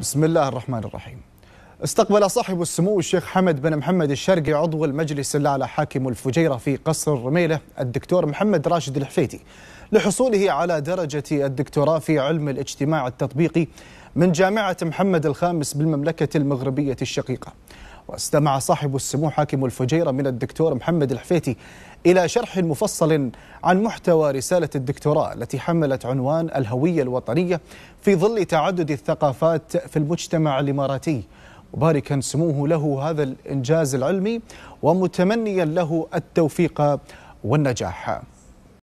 بسم الله الرحمن الرحيم استقبل صاحب السمو الشيخ حمد بن محمد الشرقي عضو المجلس الأعلى حاكم الفجيرة في قصر الرميلة الدكتور محمد راشد الحفيتي لحصوله على درجة الدكتوراه في علم الاجتماع التطبيقي من جامعة محمد الخامس بالمملكة المغربية الشقيقة واستمع صاحب السمو حاكم الفجيرة من الدكتور محمد الحفيتي إلى شرح مفصل عن محتوى رسالة الدكتوراه التي حملت عنوان الهوية الوطنية في ظل تعدد الثقافات في المجتمع الإماراتي مباركا سموه له هذا الإنجاز العلمي ومتمنيا له التوفيق والنجاح